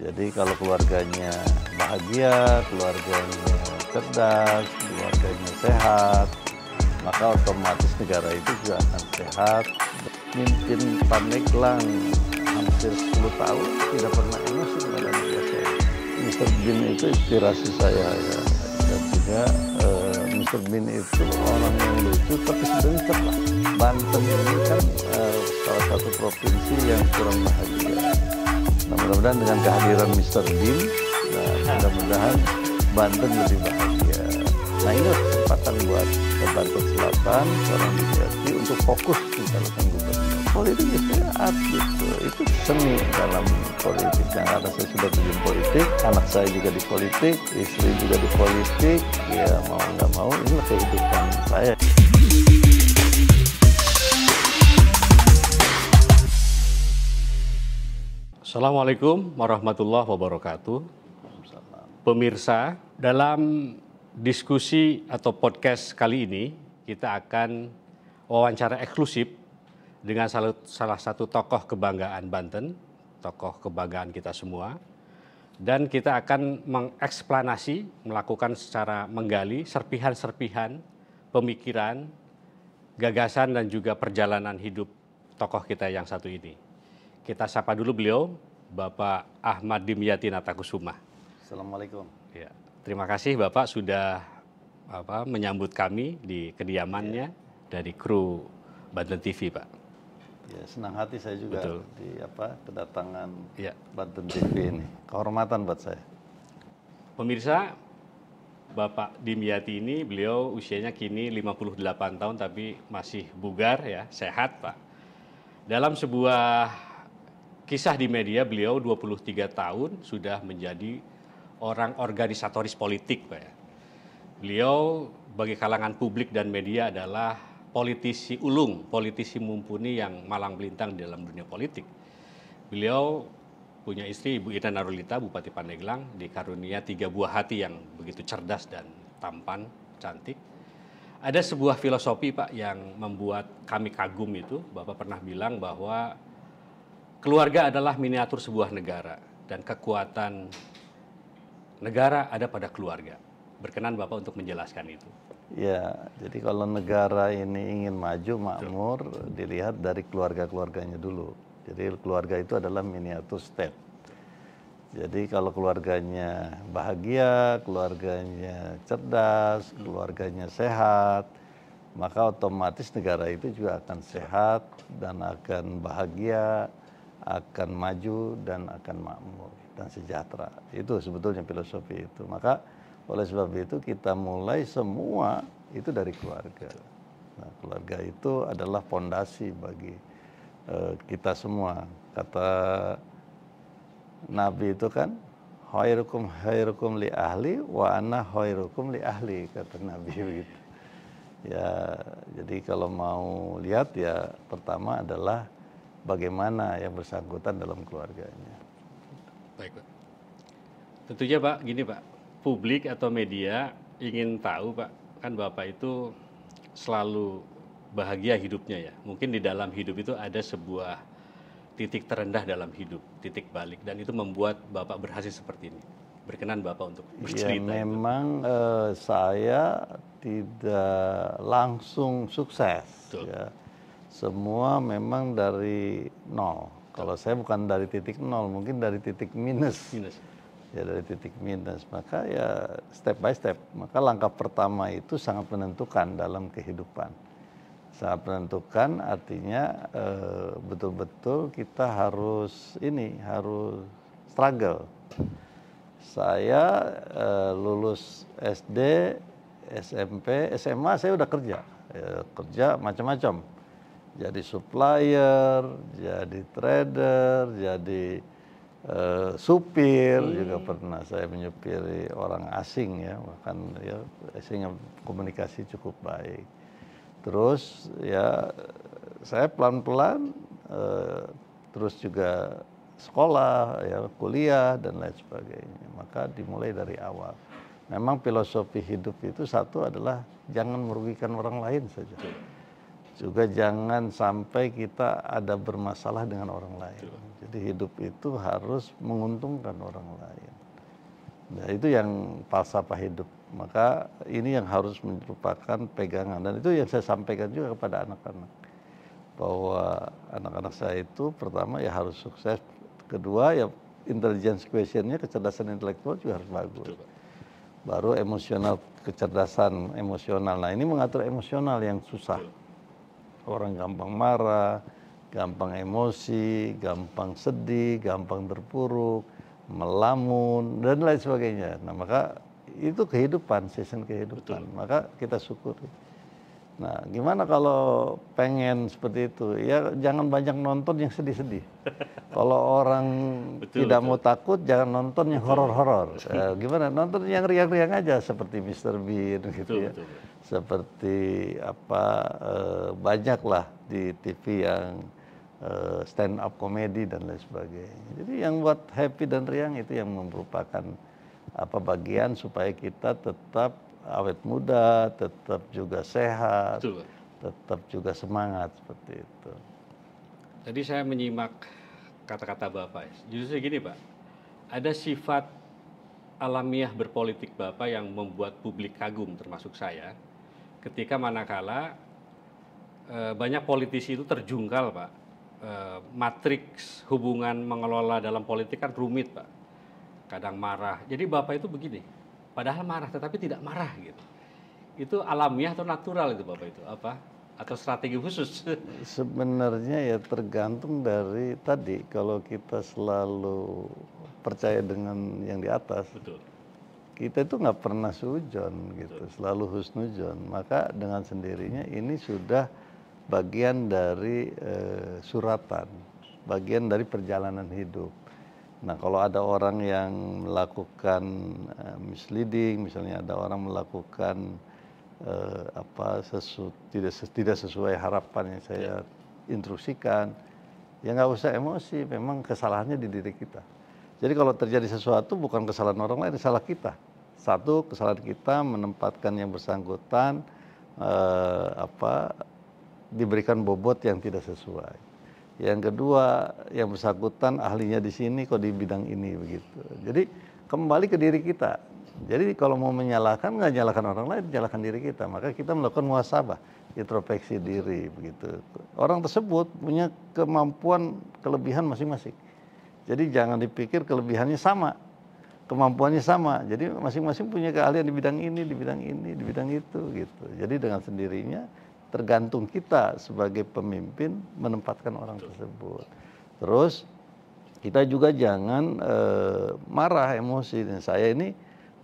Jadi kalau keluarganya bahagia, keluarganya cerdas, keluarganya sehat, maka otomatis negara itu juga akan sehat. Mimpin Paneglang hampir 10 tahun tidak pernah emosi kepada negara Mr. Bin itu inspirasi saya ya. Dan juga uh, eh, Mr. Bin itu orang yang lucu tapi sebenarnya cepat. Banten ini kan uh, salah satu provinsi yang kurang bahagia. Nah, mudah-mudahan dengan kehadiran Mr. Dim, nah, mudah-mudahan Banten lebih bahagia. Nah ini kesempatan buat Banten Selatan, seorang bupati untuk fokus mencalonkan gubernur. Politik itu art gitu. itu seni dalam politik. Yang nah, karena saya sudah terjun politik, anak saya juga di politik, istri juga di politik, ya mau nggak mau ini kehidupan saya. Assalamualaikum warahmatullahi wabarakatuh. Pemirsa, dalam diskusi atau podcast kali ini kita akan wawancara eksklusif dengan salah, satu tokoh kebanggaan Banten, tokoh kebanggaan kita semua. Dan kita akan mengeksplanasi, melakukan secara menggali serpihan-serpihan pemikiran, gagasan dan juga perjalanan hidup tokoh kita yang satu ini. Kita sapa dulu beliau, Bapak Ahmad Dimyati Natakusuma. Assalamualaikum. Ya. Terima kasih Bapak sudah apa, menyambut kami di kediamannya ya. dari kru Banten TV, Pak. Ya, senang hati saya juga Betul. di apa kedatangan ya. Banten TV ini. Kehormatan buat saya. Pemirsa, Bapak Dimyati ini beliau usianya kini 58 tahun tapi masih bugar ya, sehat Pak. Dalam sebuah kisah di media beliau 23 tahun sudah menjadi orang organisatoris politik Pak ya. Beliau bagi kalangan publik dan media adalah politisi ulung, politisi mumpuni yang malang melintang di dalam dunia politik. Beliau punya istri Ibu Ida Narulita, Bupati Pandeglang, dikarunia tiga buah hati yang begitu cerdas dan tampan, cantik. Ada sebuah filosofi Pak yang membuat kami kagum itu, Bapak pernah bilang bahwa Keluarga adalah miniatur sebuah negara dan kekuatan negara ada pada keluarga. Berkenan Bapak untuk menjelaskan itu. Ya, jadi kalau negara ini ingin maju makmur Betul. dilihat dari keluarga-keluarganya dulu. Jadi keluarga itu adalah miniatur state. Jadi kalau keluarganya bahagia, keluarganya cerdas, hmm. keluarganya sehat, maka otomatis negara itu juga akan sehat dan akan bahagia akan maju dan akan makmur dan sejahtera. Itu sebetulnya filosofi itu. Maka oleh sebab itu kita mulai semua itu dari keluarga. Nah, keluarga itu adalah fondasi bagi uh, kita semua. Kata Nabi itu kan khairukum khairukum li ahli wa ana khairukum li ahli kata Nabi begitu. Ya, jadi kalau mau lihat ya pertama adalah bagaimana yang bersangkutan dalam keluarganya. Baik, Pak. Tentunya, Pak, gini, Pak. Publik atau media ingin tahu, Pak, kan Bapak itu selalu bahagia hidupnya ya. Mungkin di dalam hidup itu ada sebuah titik terendah dalam hidup, titik balik dan itu membuat Bapak berhasil seperti ini. Berkenan Bapak untuk ya, bercerita. Ya, memang uh, saya tidak langsung sukses ya semua memang dari nol. Kalau saya bukan dari titik nol, mungkin dari titik minus. minus. Ya dari titik minus. Maka ya step by step. Maka langkah pertama itu sangat menentukan dalam kehidupan. Sangat menentukan artinya eh, betul-betul kita harus ini harus struggle. Saya e, lulus SD, SMP, SMA saya udah kerja, e, kerja macam-macam jadi supplier, jadi trader, jadi uh, supir hmm. juga pernah saya menyupiri orang asing ya, bahkan ya sehingga komunikasi cukup baik. Terus ya saya pelan-pelan uh, terus juga sekolah, ya kuliah dan lain sebagainya. Maka dimulai dari awal. Memang filosofi hidup itu satu adalah jangan merugikan orang lain saja juga jangan sampai kita ada bermasalah dengan orang lain. Jadi hidup itu harus menguntungkan orang lain. Nah itu yang falsafah hidup. Maka ini yang harus merupakan pegangan dan itu yang saya sampaikan juga kepada anak-anak bahwa anak-anak saya itu pertama ya harus sukses, kedua ya intelligence questionnya kecerdasan intelektual juga harus bagus. Baru emosional kecerdasan emosional. Nah ini mengatur emosional yang susah. Betul Orang gampang marah, gampang emosi, gampang sedih, gampang terpuruk, melamun, dan lain sebagainya. Nah, maka itu kehidupan, season kehidupan. Betul. Maka kita syukuri. Nah, gimana kalau pengen seperti itu? Ya jangan banyak nonton yang sedih-sedih. kalau orang betul, tidak betul. mau takut, jangan nonton yang horor-horor. Eh, gimana? Nonton yang riang-riang aja seperti Mr. Bean gitu betul, gitu ya. Seperti apa eh, banyaklah di TV yang eh, stand up komedi dan lain sebagainya. Jadi yang buat happy dan riang itu yang merupakan apa bagian supaya kita tetap awet muda, tetap juga sehat, Betul. tetap juga semangat seperti itu. Tadi saya menyimak kata-kata Bapak. Justru gini Pak, ada sifat alamiah berpolitik Bapak yang membuat publik kagum termasuk saya ketika manakala eh, banyak politisi itu terjungkal Pak. Eh, matriks hubungan mengelola dalam politik kan rumit Pak. Kadang marah. Jadi Bapak itu begini, padahal marah tetapi tidak marah gitu itu alamiah atau natural itu bapak itu apa atau strategi khusus sebenarnya ya tergantung dari tadi kalau kita selalu percaya dengan yang di atas betul kita itu nggak pernah sujon gitu betul. selalu husnujon maka dengan sendirinya ini sudah bagian dari e, suratan bagian dari perjalanan hidup Nah, kalau ada orang yang melakukan eh, misleading, misalnya ada orang melakukan uh, apa sesu, tidak tidak sesuai harapan yang saya ya. instruksikan, ya nggak usah emosi. Memang kesalahannya di diri kita. Jadi kalau terjadi sesuatu bukan kesalahan orang lain, salah kita. Satu kesalahan kita menempatkan yang bersangkutan uh, apa diberikan bobot yang tidak sesuai. Yang kedua, yang bersangkutan ahlinya di sini kok di bidang ini begitu. Jadi kembali ke diri kita. Jadi kalau mau menyalahkan nggak nyalakan orang lain, nyalakan diri kita. Maka kita melakukan muhasabah, introspeksi diri begitu. Orang tersebut punya kemampuan kelebihan masing-masing. Jadi jangan dipikir kelebihannya sama, kemampuannya sama. Jadi masing-masing punya keahlian di bidang ini, di bidang ini, di bidang itu gitu. Jadi dengan sendirinya tergantung kita sebagai pemimpin menempatkan orang tersebut. Terus kita juga jangan e, marah emosi. Saya ini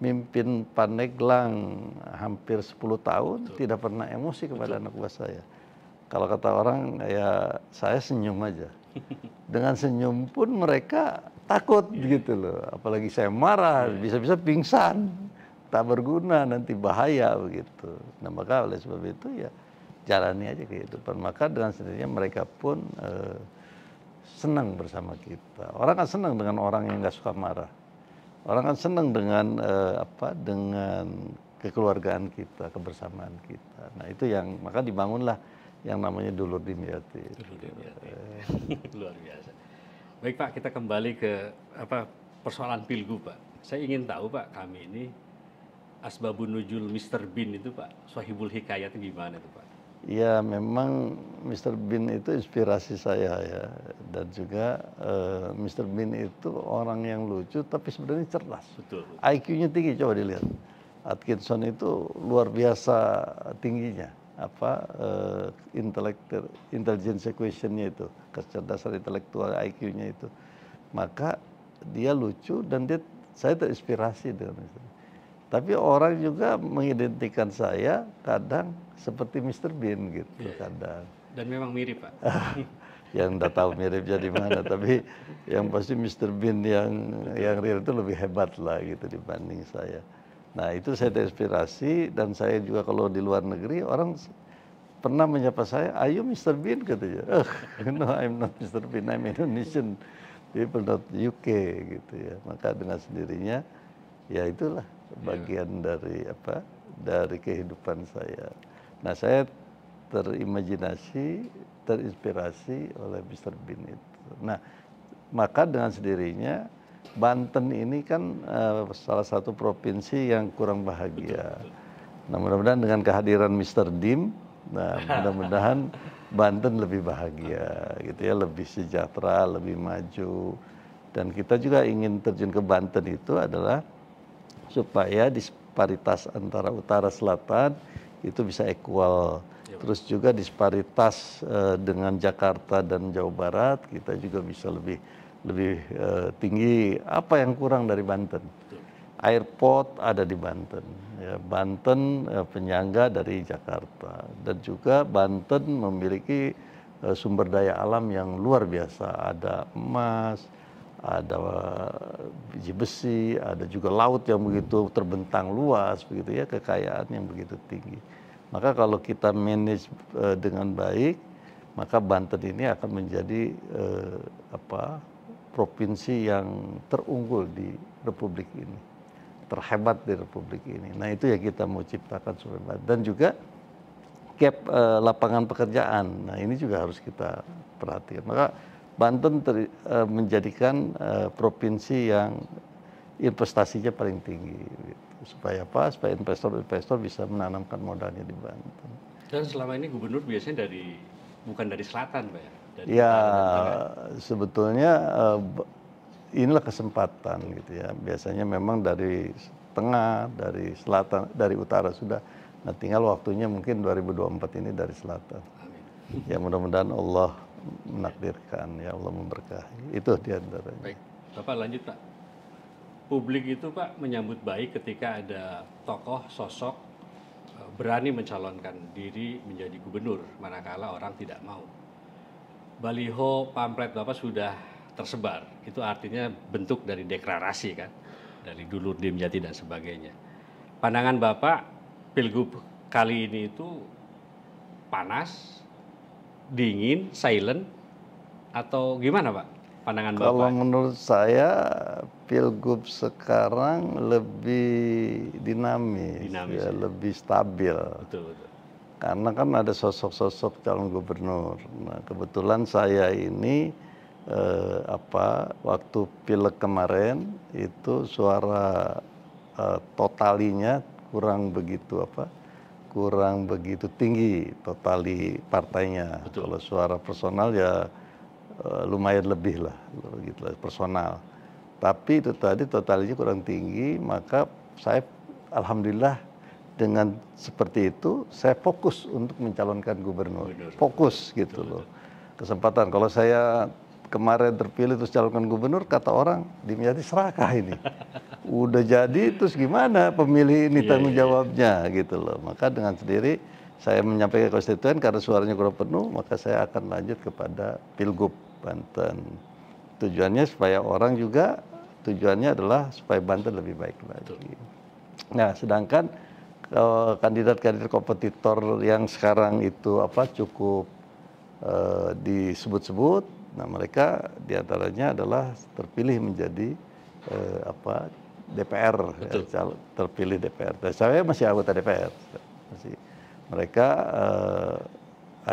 mimpin Paneglang hampir 10 tahun Betul. tidak pernah emosi kepada Betul. anak buah saya. Kalau kata orang ya saya senyum aja. Dengan senyum pun mereka takut yeah. gitu loh. Apalagi saya marah, iya. bisa-bisa yeah. pingsan, tak berguna nanti bahaya begitu. Nah maka oleh sebab itu ya jalani aja kehidupan. Maka dengan sendirinya mereka pun e, senang bersama kita. Orang kan senang dengan orang yang nggak suka marah. Orang kan senang dengan e, apa? Dengan kekeluargaan kita, kebersamaan kita. Nah itu yang maka dibangunlah yang namanya dulur dimyati. Dulur dimyati. Luar biasa. Baik Pak, kita kembali ke apa persoalan pilgub Pak. Saya ingin tahu Pak, kami ini asbabun nujul Mr. Bin itu Pak, Sohibul hikayat gimana itu? ya memang Mr. Bean itu inspirasi saya ya dan juga eh, Mr. Bean itu orang yang lucu tapi sebenarnya cerdas. IQ-nya tinggi coba dilihat. Atkinson itu luar biasa tingginya apa uh, eh, intelektual intelligence questionnya itu kecerdasan intelektual IQ-nya itu maka dia lucu dan dia saya terinspirasi dengan itu. Tapi orang juga mengidentikan saya kadang seperti Mr. Bean gitu yeah. kadang. Dan memang mirip Pak. yang tidak tahu miripnya di mana, tapi yang pasti Mr. Bean yang yang real itu lebih hebat lah gitu dibanding saya. Nah itu saya terinspirasi dan saya juga kalau di luar negeri orang pernah menyapa saya, ayo you Mr. Bean katanya. Oh, no, I'm not Mr. Bean, I'm Indonesian. People not UK gitu ya. Maka dengan sendirinya ya itulah bagian dari apa dari kehidupan saya. Nah saya terimajinasi, terinspirasi oleh Mr. Bin itu. Nah maka dengan sendirinya Banten ini kan uh, salah satu provinsi yang kurang bahagia. Nah mudah-mudahan dengan kehadiran Mr. Dim, nah mudah-mudahan Banten lebih bahagia, gitu ya, lebih sejahtera, lebih maju. Dan kita juga ingin terjun ke Banten itu adalah supaya disparitas antara utara selatan itu bisa equal. Iya, Terus juga disparitas uh, dengan Jakarta dan Jawa Barat kita juga bisa lebih lebih uh, tinggi. Apa yang kurang dari Banten? Airport ada di Banten. Ya, Banten uh, penyangga dari Jakarta dan juga Banten memiliki sumber daya alam yang luar biasa. Ada emas, ada eh, biji besi, ada juga laut yang begitu terbentang luas, begitu ya kekayaan yang begitu tinggi. Maka kalau kita manage eh, dengan baik, maka Banten ini akan menjadi eh, apa provinsi yang terunggul di Republik ini, terhebat di Republik ini. Nah itu yang kita mau ciptakan supaya dan juga gap lapangan pekerjaan. Nah ini juga harus kita perhatikan. Maka Banten ter, e, eh, menjadikan e, provinsi yang investasinya paling tinggi. Gitu. Supaya apa? Supaya investor-investor bisa menanamkan modalnya di Banten. Dan selama ini gubernur biasanya dari bukan dari selatan, Pak ya? Dari ya, sebetulnya e, inilah kesempatan gitu ya. Biasanya memang dari tengah, dari selatan, dari utara sudah. Nah, tinggal waktunya mungkin 2024 ini dari selatan. Amin. Ya mudah-mudahan Allah menakdirkan ya Allah memberkahi itu diantaranya. Baik. Bapak lanjut Pak. Publik itu Pak menyambut baik ketika ada tokoh sosok e, berani mencalonkan diri menjadi gubernur manakala orang tidak mau. Baliho pamflet Bapak sudah tersebar. Itu artinya bentuk dari deklarasi kan. Dari dulu Dimjati dan sebagainya. Pandangan Bapak Pilgub kali ini itu panas dingin, silent, atau gimana Pak pandangan Kalau Bapak? Kalau menurut saya Pilgub sekarang lebih dinamis, dinamis ya, ya. lebih stabil. Betul, betul. Karena kan ada sosok-sosok calon gubernur. Nah, kebetulan saya ini eh, apa waktu pileg kemarin itu suara eh, totalinya kurang begitu apa kurang begitu tinggi totali partainya. Betul. Kalau suara personal ya eh, lumayan lebih lah, gitu lah personal. Tapi itu tadi totalnya kurang tinggi, maka saya alhamdulillah dengan seperti itu saya fokus untuk mencalonkan gubernur. Fokus gitu loh. Kesempatan kalau saya kemarin terpilih terus calonkan gubernur kata orang dimyati serakah ini udah jadi terus gimana pemilih ini yeah, iya, tanggung iya. jawabnya yeah. gitu loh maka dengan sendiri saya menyampaikan konstituen karena suaranya kurang penuh maka saya akan lanjut kepada pilgub Banten tujuannya supaya orang juga tujuannya adalah supaya Banten lebih baik lagi nah sedangkan eh, kandidat-kandidat kompetitor yang sekarang itu apa cukup uh, disebut-sebut Nah mereka diantaranya adalah terpilih menjadi eh, apa DPR, ya, terpilih DPR. Dan saya masih anggota DPR, masih mereka eh,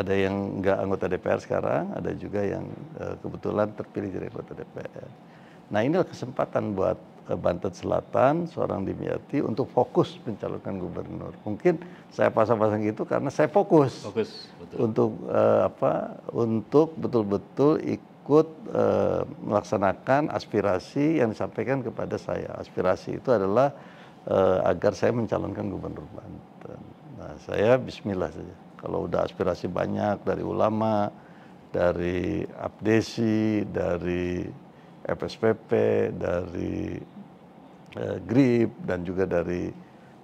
ada yang nggak anggota DPR sekarang, ada juga yang eh, kebetulan terpilih jadi anggota DPR. Nah inilah kesempatan buat ke Banten Selatan, seorang Dimyati untuk fokus mencalonkan gubernur. Mungkin saya pasang-pasang itu karena saya fokus, fokus betul. untuk uh, apa? Untuk betul-betul ikut uh, melaksanakan aspirasi yang disampaikan kepada saya. Aspirasi itu adalah uh, agar saya mencalonkan gubernur Banten. Nah, saya Bismillah saja. Kalau udah aspirasi banyak dari ulama, dari Abdesi, dari FSPP, dari Eh, GRIP dan juga dari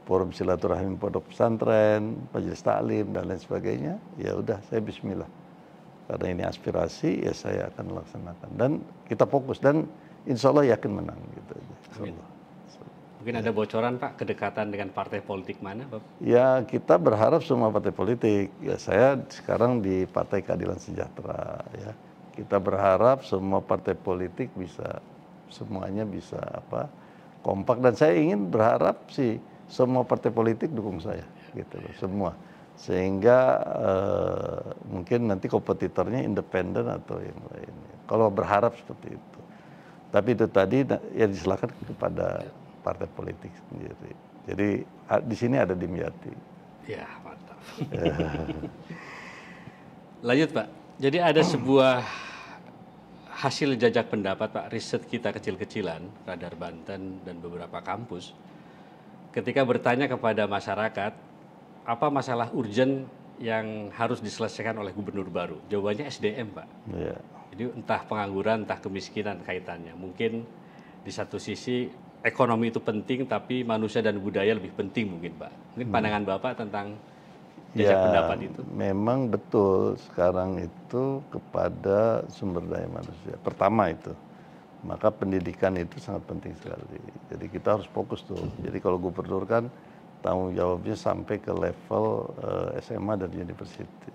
Forum Silaturahim Pondok Pesantren, Majelis Taklim dan lain sebagainya, ya udah saya bismillah. Karena ini aspirasi, ya saya akan laksanakan. Dan kita fokus dan insya Allah yakin menang gitu aja. Amin. Mungkin ya. ada bocoran Pak, kedekatan dengan partai politik mana Pak? Ya kita berharap semua partai politik. Ya, saya sekarang di Partai Keadilan Sejahtera ya. Kita berharap semua partai politik bisa semuanya bisa apa kompak dan saya ingin berharap sih semua partai politik dukung saya gitu loh semua sehingga uh, mungkin nanti kompetitornya independen atau yang lain kalau berharap seperti itu tapi itu tadi ya diserahkan kepada partai politik sendiri jadi di sini ada dimyati ya mantap lanjut pak jadi ada sebuah hasil jajak pendapat Pak riset kita kecil-kecilan, Radar Banten dan beberapa kampus, ketika bertanya kepada masyarakat, apa masalah urgent yang harus diselesaikan oleh gubernur baru? Jawabannya SDM, Pak. Yeah. Jadi entah pengangguran, entah kemiskinan kaitannya. Mungkin di satu sisi ekonomi itu penting, tapi manusia dan budaya lebih penting mungkin, Pak. Mungkin hmm. pandangan hmm. Bapak tentang ya, Memang betul sekarang itu kepada sumber daya manusia. Pertama itu. Maka pendidikan itu sangat penting sekali. Jadi kita harus fokus tuh. Jadi kalau gubernur kan tanggung jawabnya sampai ke level uh, eh, SMA dan universitas.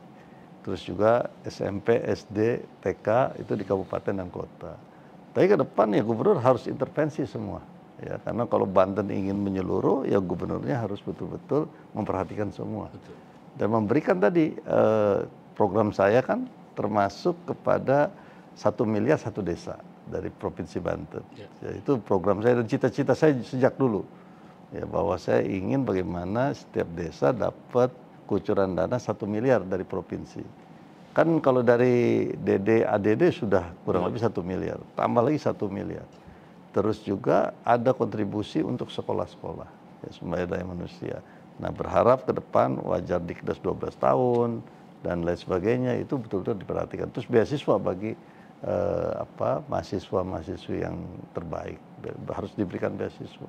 Terus juga SMP, SD, TK itu di kabupaten dan kota. Tapi ke depan ya gubernur harus intervensi semua ya karena kalau Banten ingin menyeluruh ya gubernurnya harus betul-betul memperhatikan semua dan memberikan tadi eh, program saya kan termasuk kepada satu miliar satu desa dari provinsi Banten. Ya. ya. itu program saya dan cita-cita saya sejak dulu ya bahwa saya ingin bagaimana setiap desa dapat kucuran dana satu miliar dari provinsi. Kan kalau dari DD ADD sudah kurang ya. lebih satu miliar, tambah lagi satu miliar. Terus juga ada kontribusi untuk sekolah-sekolah ya, sumber daya manusia Nah berharap ke depan wajar dikdes 12 tahun dan lain sebagainya itu betul-betul diperhatikan. Terus beasiswa bagi eh, apa mahasiswa-mahasiswi yang terbaik harus diberikan beasiswa.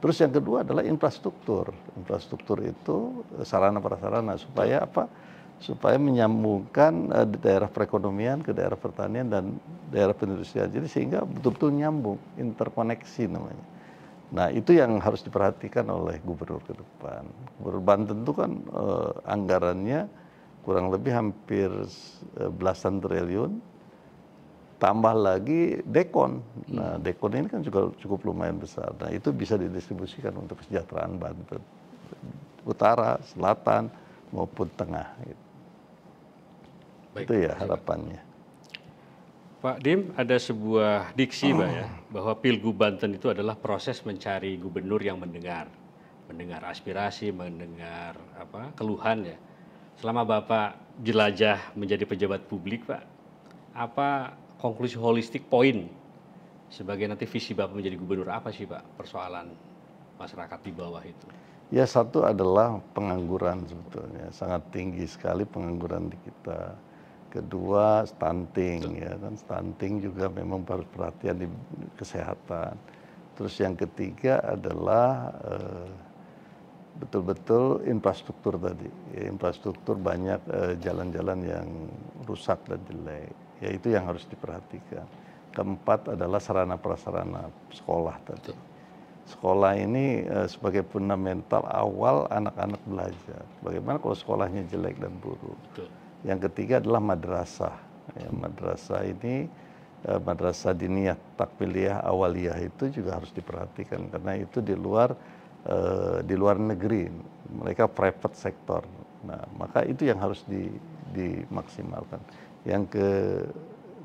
Terus yang kedua adalah infrastruktur. Infrastruktur itu eh, sarana prasarana supaya apa? Supaya menyambungkan eh, daerah perekonomian ke daerah pertanian dan daerah penelitian. Jadi sehingga betul-betul nyambung, interkoneksi namanya. Nah itu yang harus diperhatikan oleh gubernur ke depan. Gubernur Banten itu kan eh, anggarannya kurang lebih hampir eh, belasan triliun, tambah lagi dekon. Iya. Nah dekon ini kan juga cukup lumayan besar. Nah itu bisa didistribusikan untuk kesejahteraan Banten, utara, selatan maupun tengah. Gitu. Baik, itu ya harapannya. Pak Dim, ada sebuah diksi, Pak ya, bahwa Pilgub Banten itu adalah proses mencari gubernur yang mendengar, mendengar aspirasi, mendengar apa keluhan ya. Selama Bapak jelajah menjadi pejabat publik, Pak, apa konklusi holistik poin sebagai nanti visi Bapak menjadi gubernur apa sih, Pak, persoalan masyarakat di bawah itu? Ya, satu adalah pengangguran sebetulnya, sangat tinggi sekali pengangguran di kita kedua stunting ya kan stunting juga memang harus perhatian di kesehatan terus yang ketiga adalah eh, betul-betul eh, infrastruktur tadi ya, infrastruktur banyak eh, jalan-jalan eh, yang rusak dan jelek ya itu yang harus diperhatikan keempat adalah sarana prasarana sekolah tadi sekolah ini eh, sebagai fundamental awal anak-anak belajar bagaimana kalau sekolahnya jelek dan buruk Betul yang ketiga adalah madrasah. Ya, madrasah ini eh, madrasah diniyah takfiliyah awaliyah itu juga harus diperhatikan karena itu di luar eh, di luar negeri. Mereka private sektor. Nah, maka itu yang harus di, dimaksimalkan. Yang ke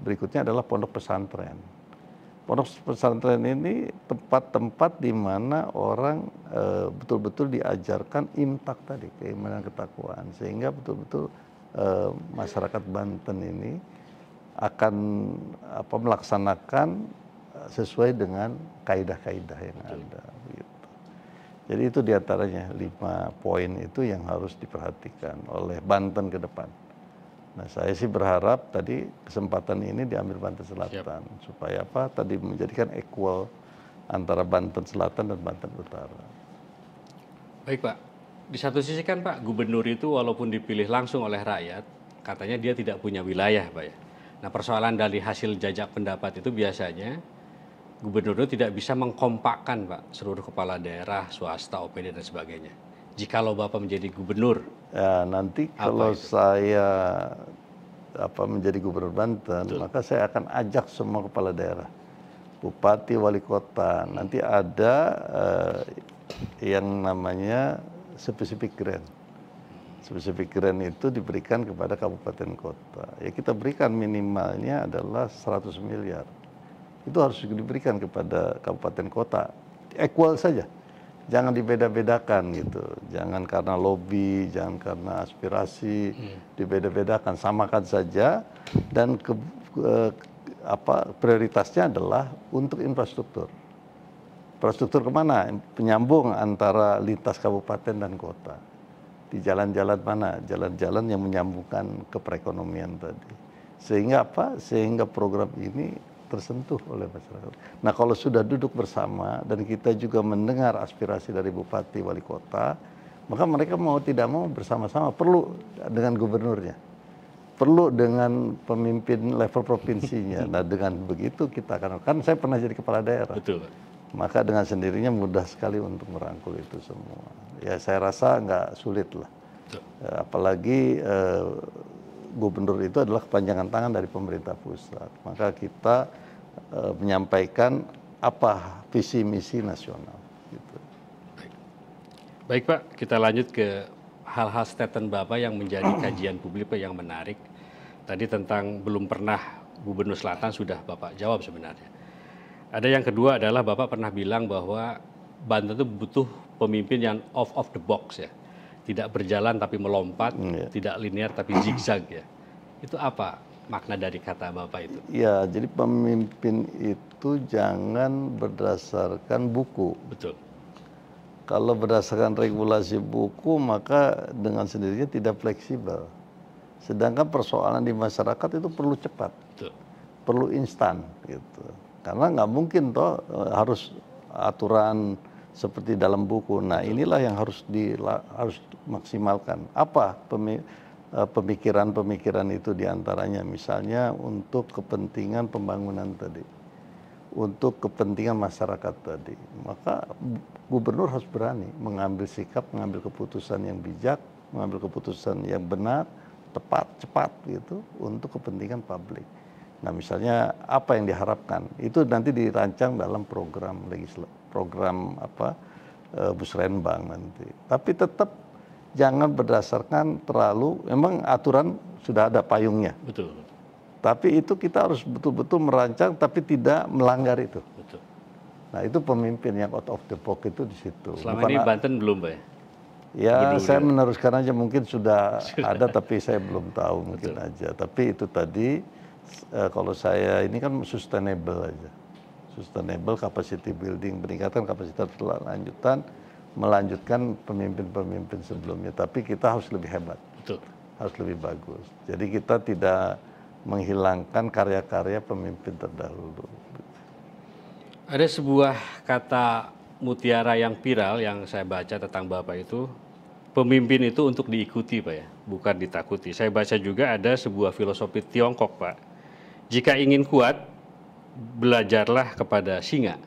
berikutnya adalah pondok pesantren. Pondok pesantren ini tempat-tempat di mana orang eh, betul-betul diajarkan imtak tadi, keimanan ketakwaan sehingga betul-betul eh, masyarakat Banten ini akan apa melaksanakan eh, sesuai dengan kaidah-kaidah yang ada. Gitu. Jadi itu diantaranya lima poin itu yang harus diperhatikan oleh Banten ke depan. Nah saya sih berharap tadi kesempatan ini diambil Banten Selatan Siap. supaya apa tadi menjadikan equal antara Banten Selatan dan Banten Utara. Baik Pak, di satu sisi kan Pak, gubernur itu walaupun dipilih langsung oleh rakyat, katanya dia tidak punya wilayah Pak ya. Nah persoalan dari hasil jajak pendapat itu biasanya gubernur itu tidak bisa mengkompakkan Pak seluruh kepala daerah, swasta, OPD dan sebagainya. Jikalau Bapak menjadi gubernur. Ya, nanti kalau itu? saya apa menjadi gubernur Banten, Betul. maka saya akan ajak semua kepala daerah. Bupati, wali kota, nanti ada eh, yang namanya spesifik grant. Spesifik grant itu diberikan kepada kabupaten kota. Ya kita berikan minimalnya adalah 100 miliar. Itu harus diberikan kepada kabupaten kota. Equal saja. Jangan dibeda-bedakan gitu. Jangan karena lobby, jangan karena aspirasi, hmm. dibeda-bedakan. Samakan saja dan ke, ke, eh, apa prioritasnya adalah untuk infrastruktur Infrastruktur kemana? Penyambung antara lintas kabupaten dan kota. Di jalan-jalan mana? Jalan-jalan yang menyambungkan ke perekonomian tadi. Sehingga apa? Sehingga program ini tersentuh oleh masyarakat. Nah kalau sudah duduk bersama dan kita juga mendengar aspirasi dari bupati, wali kota, maka mereka mau tidak mau bersama-sama perlu dengan gubernurnya perlu dengan pemimpin level provinsinya. Nah dengan begitu kita akan, kan saya pernah jadi kepala daerah. Betul maka dengan sendirinya mudah sekali untuk merangkul itu semua. Ya saya rasa nggak sulit lah. Eh, apalagi eh, gubernur itu adalah kepanjangan tangan dari pemerintah pusat. Maka kita eh, menyampaikan apa visi misi nasional. Gitu. Baik. Baik Pak, kita lanjut ke hal-hal statement Bapak yang menjadi kajian publik yang menarik. Tadi tentang belum pernah Gubernur Selatan sudah Bapak jawab sebenarnya. Ada yang kedua adalah Bapak pernah bilang bahwa Banten itu butuh pemimpin yang off of the box ya. Tidak berjalan tapi melompat, hmm, ya. tidak linear tapi zigzag ya. Itu apa makna dari kata Bapak itu? Ya, jadi pemimpin itu jangan berdasarkan buku. Betul. Kalau berdasarkan regulasi buku, maka dengan sendirinya tidak fleksibel. Sedangkan persoalan di masyarakat itu perlu cepat, Betul. perlu instan gitu karena nggak mungkin toh e, harus aturan seperti dalam buku. Nah inilah yang harus di harus maksimalkan. Apa e, pemikiran-pemikiran itu diantaranya misalnya untuk kepentingan pembangunan tadi, untuk kepentingan masyarakat tadi. Maka gubernur harus berani mengambil sikap, mengambil keputusan yang bijak, mengambil keputusan yang benar, tepat, cepat gitu untuk kepentingan publik. Nah, misalnya apa yang diharapkan itu nanti dirancang dalam program legislatif, program apa e, eh, Busrenbang nanti. Tapi tetap jangan berdasarkan terlalu memang aturan sudah ada payungnya. Betul. Tapi itu kita harus betul-betul merancang tapi tidak melanggar itu. Betul. Nah, itu pemimpin yang out of the box itu di situ. Selama Bukan ini Banten belum, Pak ya? Ya, saya meneruskan aja mungkin sudah, sudah ada tapi saya belum tahu mungkin Betul. aja. Tapi itu tadi uh, kalau saya ini kan sustainable aja. Sustainable capacity building, peningkatan kapasitas lanjutan, melanjutkan pemimpin-pemimpin sebelumnya. Tapi kita harus lebih hebat, Betul. harus lebih bagus. Jadi kita tidak menghilangkan karya-karya pemimpin terdahulu. Ada sebuah kata mutiara yang viral yang saya baca tentang Bapak itu, pemimpin itu untuk diikuti Pak ya, bukan ditakuti. Saya baca juga ada sebuah filosofi Tiongkok Pak, jika ingin kuat, belajarlah kepada singa.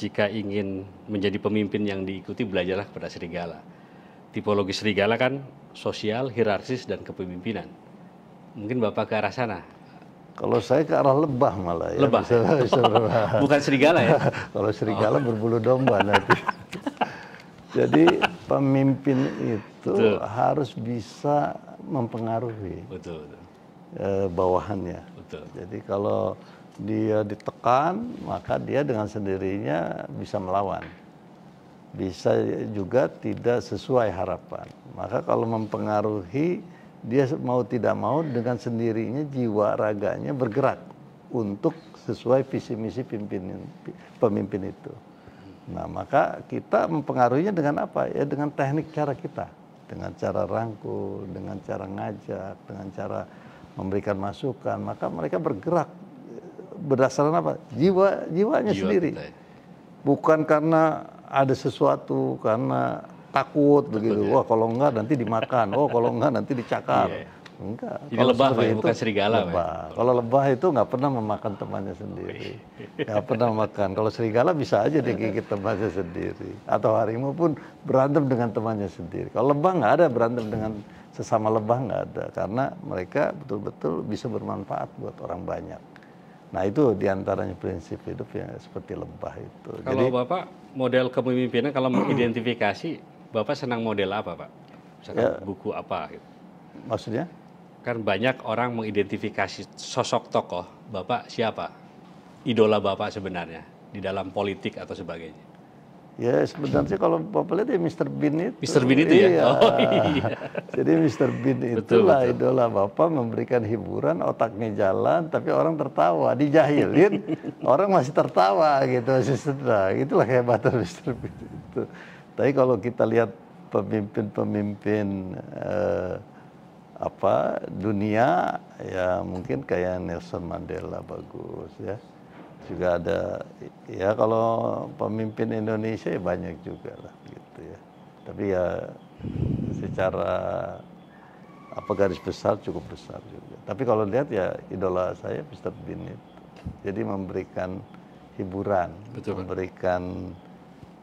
Jika ingin menjadi pemimpin yang diikuti, belajarlah kepada serigala. Tipologi serigala kan sosial, hierarkis, dan kepemimpinan. Mungkin Bapak ke arah sana. Kalau saya ke arah lebah malah ya. Lebah. Bisa, bisa Bukan serigala ya. Kalau serigala oh. berbulu domba nanti. Jadi pemimpin itu betul. harus bisa mempengaruhi betul, betul. Eh, bawahannya. Jadi kalau dia ditekan, maka dia dengan sendirinya bisa melawan. Bisa juga tidak sesuai harapan. Maka kalau mempengaruhi, dia mau tidak mau dengan sendirinya jiwa raganya bergerak untuk sesuai visi misi pemimpin itu. Nah, maka kita mempengaruhinya dengan apa? Ya dengan teknik cara kita, dengan cara rangkul, dengan cara ngajak, dengan cara memberikan masukan, maka mereka bergerak eh, berdasarkan apa? Jiwa jiwanya Jiwa sendiri. Kita. Bukan karena ada sesuatu karena takut, takut begitu. Ya. Wah, kalau enggak nanti dimakan. oh, kalau enggak nanti dicakar. yeah. Iya. Enggak. Jadi kalau lebah ya, itu, bukan serigala. Lebah. Ya. Kalau lebah itu nggak pernah memakan temannya sendiri. Nggak pernah makan. Kalau serigala bisa aja digigit temannya sendiri. Atau harimau pun berantem dengan temannya sendiri. Kalau lebah nggak ada berantem dengan sesama lebah nggak ada karena mereka betul-betul bisa bermanfaat buat orang banyak. Nah itu diantaranya prinsip hidup ya seperti lebah itu. Kalau Jadi, bapak model kepemimpinan kalau mengidentifikasi bapak senang model apa pak? Misalkan ya, buku apa? Gitu. Maksudnya? Kan banyak orang mengidentifikasi sosok tokoh bapak siapa? Idola bapak sebenarnya di dalam politik atau sebagainya. Ya sebenarnya kalau Bapak lihat ya Mr. Bean itu. Mr. Bean itu ya? iya. ya? Oh, iya. Jadi Mr. Bean itulah betul, betul. idola Bapak memberikan hiburan, otaknya jalan, tapi orang tertawa. Dijahilin, orang masih tertawa gitu. Masih sedang. Itulah kehebatan Mr. Bean itu. Tapi kalau kita lihat pemimpin-pemimpin eh, apa dunia ya mungkin kayak Nelson Mandela bagus ya juga ada ya kalau pemimpin Indonesia ya banyak juga lah gitu ya tapi ya secara apa garis besar cukup besar juga tapi kalau lihat ya idola saya Mr. Bin itu jadi memberikan hiburan Betul. memberikan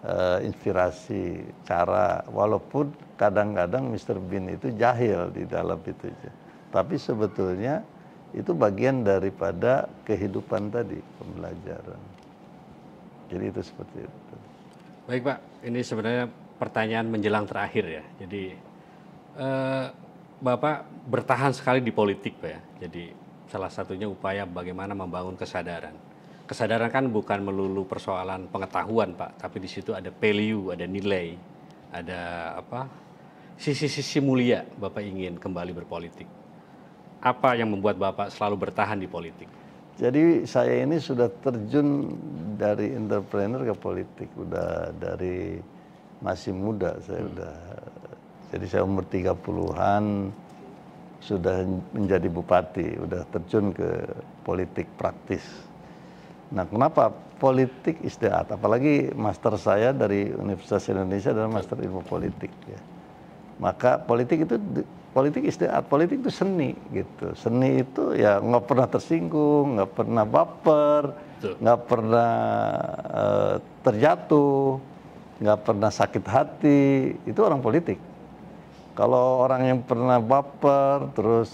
uh, inspirasi cara walaupun kadang-kadang Mr. Bin itu jahil di dalam itu tapi sebetulnya itu bagian daripada kehidupan tadi pembelajaran. Jadi itu seperti itu. Baik Pak, ini sebenarnya pertanyaan menjelang terakhir ya. Jadi eh, Bapak bertahan sekali di politik Pak ya. Jadi salah satunya upaya bagaimana membangun kesadaran. Kesadaran kan bukan melulu persoalan pengetahuan Pak, tapi di situ ada value, ada nilai, ada apa? Sisi-sisi mulia Bapak ingin kembali berpolitik apa yang membuat Bapak selalu bertahan di politik? Jadi saya ini sudah terjun dari entrepreneur ke politik, udah dari masih muda saya hmm. udah. Jadi saya umur 30-an sudah menjadi bupati, udah terjun ke politik praktis. Nah, kenapa politik istiadat? Apalagi master saya dari Universitas Indonesia dan master ilmu politik ya. Maka politik itu politik istiadat, politik itu seni gitu. Seni itu ya nggak pernah tersinggung, nggak pernah baper, nggak pernah uh, terjatuh, nggak pernah sakit hati. Itu orang politik. Kalau orang yang pernah baper, terus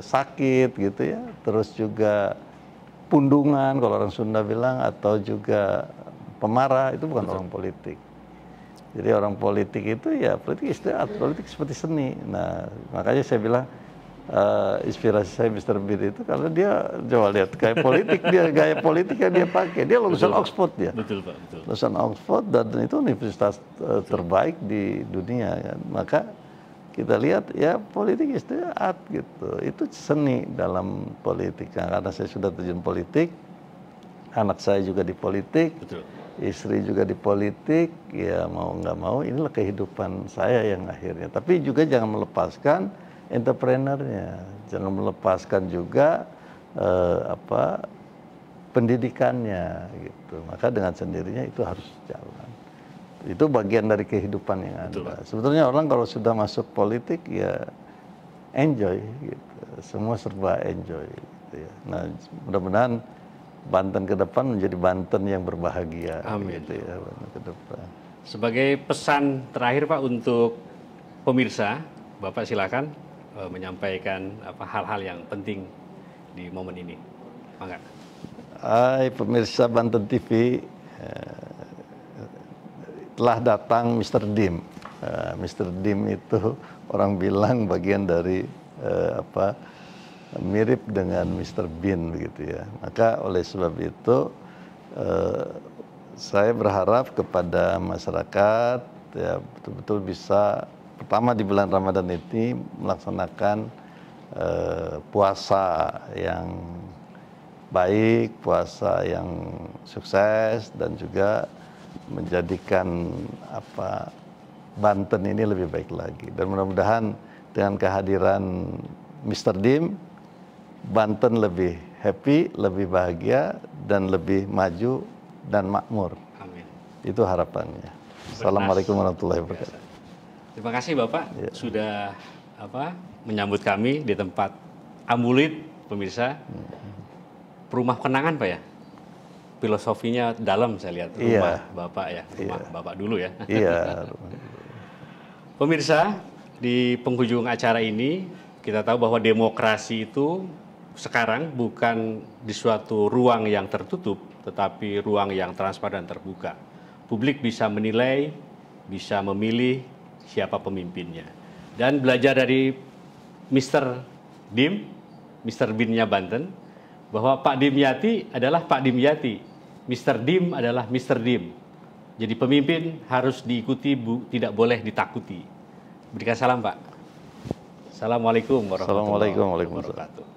sakit gitu ya, terus juga pundungan kalau orang Sunda bilang atau juga pemarah itu bukan Betul. orang politik. Jadi orang politik itu ya politik istirahat, politik seperti seni. Nah makanya saya bilang uh, inspirasi saya Mr. Bean itu karena dia coba lihat gaya politik dia gaya politik yang dia pakai dia lulusan betul, Oxford ya, betul, betul. lulusan Oxford dan itu universitas uh, terbaik di dunia Ya. maka kita lihat ya politik itu art gitu itu seni dalam politik nah, karena saya sudah terjun politik anak saya juga di politik betul istri juga di politik, ya mau nggak mau inilah kehidupan saya yang akhirnya. Tapi juga jangan melepaskan entrepreneurnya, jangan melepaskan juga eh, apa pendidikannya gitu. Maka dengan sendirinya itu harus jalan. Itu bagian dari kehidupan yang Betul. ada. Sebetulnya orang kalau sudah masuk politik ya enjoy gitu. Semua serba enjoy gitu ya. Nah, mudah-mudahan Banten ke depan menjadi Banten yang berbahagia. Amin. Gitu ya, Banten ke depan. Sebagai pesan terakhir Pak untuk pemirsa, Bapak silakan e, menyampaikan apa hal-hal yang penting di momen ini. Mangga. Hai pemirsa Banten TV, e, eh, telah datang Mr. Dim. E, eh, Mr. Dim itu orang bilang bagian dari e, apa? mirip dengan Mr. Bean begitu ya. Maka oleh sebab itu eh, saya berharap kepada masyarakat ya betul-betul bisa pertama di bulan Ramadan ini melaksanakan eh, puasa yang baik, puasa yang sukses dan juga menjadikan apa Banten ini lebih baik lagi dan mudah-mudahan dengan kehadiran Mr. Dim Banten lebih happy, lebih bahagia, dan lebih maju dan makmur. Amin. Itu harapannya. Berkas. Assalamualaikum warahmatullahi wabarakatuh. Terima kasih Bapak ya. sudah apa menyambut kami di tempat Ambulit, pemirsa. Hmm. Rumah kenangan Pak ya? Filosofinya dalam saya lihat rumah iya. Bapak ya, rumah iya. Bapak dulu ya. Iya. pemirsa, di penghujung acara ini kita tahu bahwa demokrasi itu sekarang bukan di suatu ruang yang tertutup, tetapi ruang yang transparan terbuka. Publik bisa menilai, bisa memilih siapa pemimpinnya. Dan belajar dari Mr. Dim, Mr. Binnya Banten, bahwa Pak Dim Yati adalah Pak Dim Yati, Mr. Dim adalah Mr. Dim. Jadi pemimpin harus diikuti, bu, tidak boleh ditakuti. Berikan salam Pak. Assalamualaikum warahmatullahi wabarakatuh.